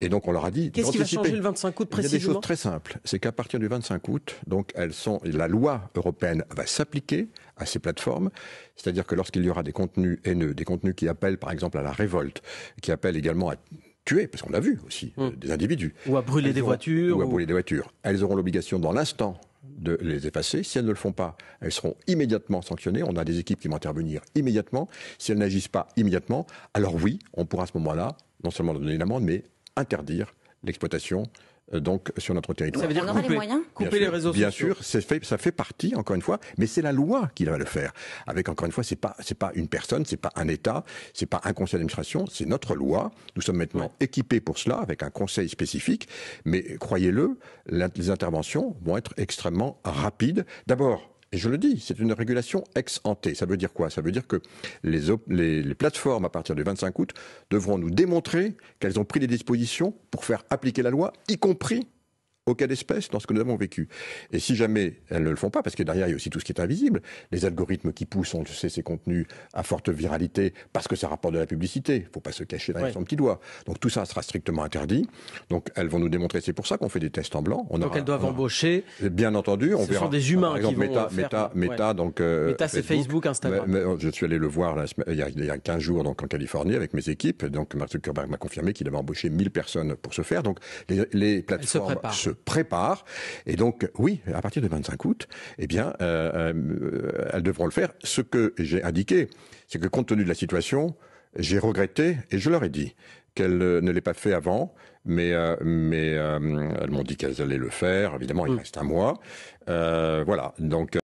Et donc on leur a dit. Qu'est-ce qui va changer le 25 août précisément Il y a des choses très simples. C'est qu'à partir du 25 août, donc elles sont, la loi européenne va s'appliquer à ces plateformes. C'est-à-dire que lorsqu'il y aura des contenus haineux, des contenus qui appellent par exemple à la révolte, qui appellent également à tuer, parce qu'on l'a vu aussi, hum. euh, des individus. Ou à brûler des voitures. Ou à brûler des voitures. Elles auront l'obligation dans l'instant de les effacer. Si elles ne le font pas, elles seront immédiatement sanctionnées. On a des équipes qui vont intervenir immédiatement. Si elles n'agissent pas immédiatement, alors oui, on pourra à ce moment-là non seulement donner une amende, mais interdire l'exploitation euh, donc sur notre territoire. Ça veut dire les moyens, couper les réseaux bien sociaux. Bien sûr, ça fait partie encore une fois, mais c'est la loi qui va le faire. Avec encore une fois, c'est pas pas une personne, c'est pas un État, c'est pas un conseil d'administration, c'est notre loi. Nous sommes maintenant équipés pour cela avec un conseil spécifique, mais croyez-le, les interventions vont être extrêmement rapides. D'abord et je le dis, c'est une régulation ex ante. Ça veut dire quoi Ça veut dire que les, les, plateformes, à partir du 25 août, devront nous démontrer qu'elles ont pris des dispositions pour faire appliquer la loi, y compris au cas d'espèce dans ce que nous avons vécu. Et si jamais elles ne le font pas, parce que derrière il y a aussi tout ce qui est invisible, les algorithmes qui poussent, on ces contenus à forte viralité parce que ça rapporte de la publicité. il ne Faut pas se cacher derrière son petit doigt. Donc tout ça sera strictement interdit. Donc elles vont nous démontrer. C'est pour ça qu'on fait des tests en blanc. On donc elles doivent embaucher. Bien entendu, on ce sont des humains qui vont Meta, Meta, Meta donc. Euh, Meta, c'est Facebook, Instagram. je suis allé le voir il, y a, 15 jours donc en Californie avec mes équipes. Donc Mark Zuckerberg m'a confirmé qu'il avait embauché 1000 personnes pour ce faire. Donc les, plateformes se, se, prépare. Et donc, oui, à partir du 25 août, eh bien, euh, euh, elles devront le faire. Ce que j'ai indiqué, c'est que compte tenu de la situation, j'ai regretté, et je leur ai dit, qu'elles euh, ne l'aient pas fait avant, mais, mais elles m'ont dit qu'elles allaient le faire. Évidemment, il mm. reste un mois. voilà, donc...